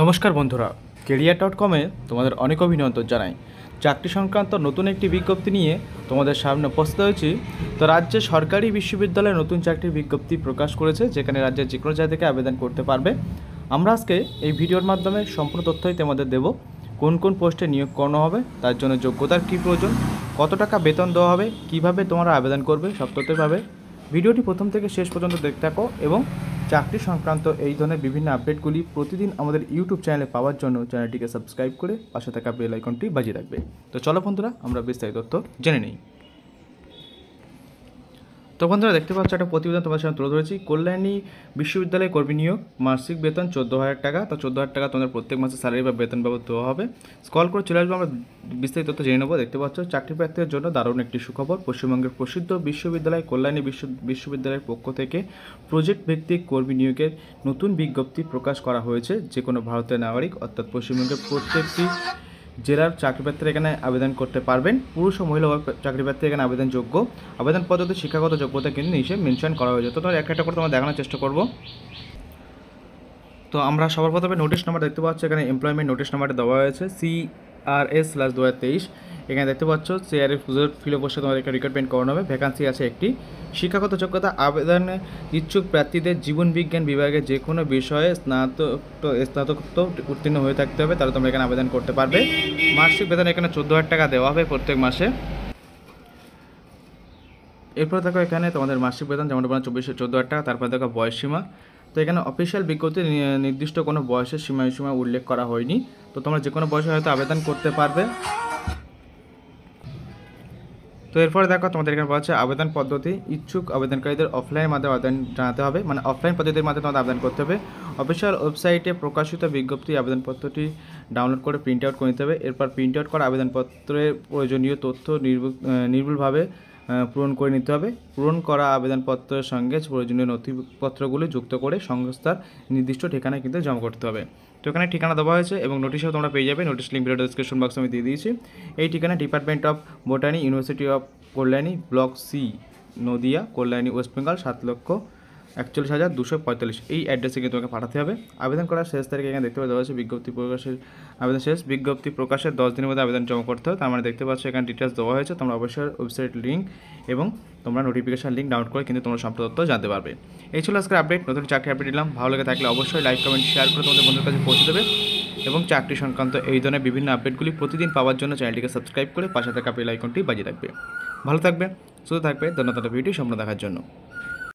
নমস্কার বন্ধুরা career dot কমে তোমাদের অনেক অভিনন্দন জানাই চাকরি সংক্রান্ত নতুন একটি বিজ্ঞপ্তি নিয়ে তোমাদের সামনে উপস্থিত হয়েছি তো রাজ্যে সরকারি বিশ্ববিদ্যালয়ে নতুন চাকরির বিজ্ঞপ্তি প্রকাশ করেছে যেখানে রাজ্যের যে কোনো জায়গা আবেদন করতে পারবে আমরা আজকে এই ভিডিওর মাধ্যমে সম্পূর্ণ তথ্যই তোমাদের দেব কোন কোন পোস্টে নিয়োগ করানো হবে তার জন্য যোগ্যতার কী প্রয়োজন কত টাকা বেতন দেওয়া হবে কিভাবে তোমরা আবেদন করবে সব তথ্যভাবে ভিডিওটি প্রথম থেকে শেষ পর্যন্ত দেখতে থাকো এবং চাকরি সংক্রান্ত এই ধরনের বিভিন্ন আপডেটগুলি প্রতিদিন আমাদের ইউটিউব চ্যানেলে পাওয়ার জন্য চ্যানেলটিকে সাবস্ক্রাইব করে পাশে থাকা বেল আইকনটি বাজিয়ে রাখবে তো চলো বন্ধুরা আমরা বিস্তারিত তথ্য জেনে নিই তো বন্ধুরা দেখতে পাচ্ছ একটা প্রতিবেদন তোমার সামনে তুলে ধরেছি কল্যাণী বিশ্ববিদ্যালয়ে কর্মী নিয়োগ মাসিক বেতন চোদ্দো হাজার টাকা তো চোদ্দো হাজার টাকা তোমাদের প্রত্যেক মাসে স্যালারি বা বেতন বাবদ দেওয়া হবে স্কল করে চলে আসবো আমরা বিস্তারিত তথ্য জেনে নেবো দেখতে পাচ্ছ চাকরি প্রার্থীদের জন্য দারুণ একটি সুখবর পশ্চিমবঙ্গের প্রসিদ্ধ বিশ্ববিদ্যালয় কল্যাণী বিশ্ব বিশ্ববিদ্যালয়ের পক্ষ থেকে প্রজেক্ট ভিত্তিক কর্মী নিয়োগের নতুন বিজ্ঞপ্তি প্রকাশ করা হয়েছে যে কোনো ভারতের নাগরিক অর্থাৎ পশ্চিমবঙ্গের প্রত্যেকটি জেলার চাকরিপ্রার্থীরা এখানে আবেদন করতে পারবেন পুরুষ ও মহিলা চাকরিপ্রার্থী এখানে আবেদনযোগ্য আবেদন পদ্ধতি শিক্ষাগত যোগ্যতা কিন্তু নিচে মেনশন করা হয়েছে তো এক একটা করে তোমার দেখানোর চেষ্টা করব তো আমরা সবার প্রথমে নোটিশ নাম্বার দেখতে পাচ্ছি এখানে এমপ্লয়মেন্ট নোটিশ নাম্বারটা দেওয়া হয়েছে সি আর এস স্ল্যাশ দু এখানে দেখতে পাচ্ছ সিআরএফ ফিল বসে তোমাদেরকে রিক্রুটমেন্ট করানো হবে ভ্যাকান্সি আছে একটি শিক্ষাগত যোগ্যতা আবেদন ইচ্ছুক প্রার্থীদের জীবন বিজ্ঞান বিভাগে যে কোনো বিষয়ে স্নাতক স্নাতকোত্তর উত্তীর্ণ হয়ে থাকতে হবে তাহলে তোমরা এখানে আবেদন করতে পারবে মাসিক বেতন এখানে চোদ্দো হাজার টাকা দেওয়া হবে প্রত্যেক মাসে এরপর দেখো এখানে তোমাদের মাসিক বেতন যেমন তোমার চব্বিশশো চোদ্দো হাজার টাকা তারপর দেখো বয়সীমা তো এখানে অফিসিয়াল বিজ্ঞপ্তি নির্দিষ্ট কোনো বয়সের সীমা সীমা উল্লেখ করা হয়নি তো তোমরা যে কোনো বয়সে হয়তো আবেদন করতে পারবে তো এরপরে দেখো তোমাদের এখানে বলা হচ্ছে আবেদন পদ্ধতি ইচ্ছুক আবেদনকারীদের অফলাইন মাধ্যমে আবেদন জানাতে হবে মানে অফলাইন পদ্ধতির মাধ্যমে তোমাদের আবেদন করতে হবে অফিসিয়াল ওয়েবসাইটে প্রকাশিত বিজ্ঞপ্তি আবেদনপত্রটি ডাউনলোড করে প্রিন্ট আউট করে নিতে হবে এরপর প্রিন্ট আউট করা আবেদনপত্রের প্রয়োজনীয় তথ্য নির্ভুল নির্ভুলভাবে পূরণ করে নিতে হবে পূরণ করা আবেদনপত্রের সঙ্গে প্রয়োজনীয় নথিপত্রগুলি যুক্ত করে সংস্থার নির্দিষ্ট ঠিকানায় কিন্তু জমা করতে হবে তো এখানে ঠিকানা দেওয়া হয়েছে এবং নোটিশেও তোমরা পেয়ে যাবে নোটিশ লিঙ্ক ভিডিও ডিসক্রিপশন বক্সে আমি দিয়ে দিয়েছি এই ঠিকানা department of botany university of Kalyani block C Nadia Kalyani West Bengal সাত লক্ষ একচল্লিশ হাজার দুশো পঁয়তাল্লিশ এই অ্যাড্রেসে কিন্তু তোমাকে পাঠাতে হবে আবেদন করার শেষ তারিখে এখানে দেখতে পাওয়া যাচ্ছে হয়েছে বিজ্ঞপ্তি প্রকাশের আবেদন শেষ বিজ্ঞপ্তি প্রকাশের দশ দিনের মধ্যে আবেদন জমা করতে হবে তার মানে দেখতে পাচ্ছ এখানে ডিটেলস দেওয়া হয়েছে তোমরা অবশ্যই ওয়েবসাইট লিঙ্ক এবং তোমরা নোটিফিকেশান লিঙ্ক ডাউনলোড করে কিন্তু তোমরা সম্পূর্ণ তথ্য জানতে পারবে এই ছিল আজকের আপডেট নতুন চাকরি আপডেট দিলাম ভালো লাগে থাকলে অবশ্যই লাইক কমেন্ট শেয়ার করে তোমাদের বন্ধুর কাছে পৌঁছে দেবে এবং চাকরি সংক্রান্ত এই ধরনের বিভিন্ন আপডেটগুলি প্রতিদিন পাওয়ার জন্য চ্যানেলটিকে সাবস্ক্রাইব করে পাশে থাকা বেল আইকনটি বাজিয়ে রাখবে ভালো থাকবে সুস্থ থাকবে ধন্যবাদ ভিডিও সম্পূর্ণ দেখার জন্য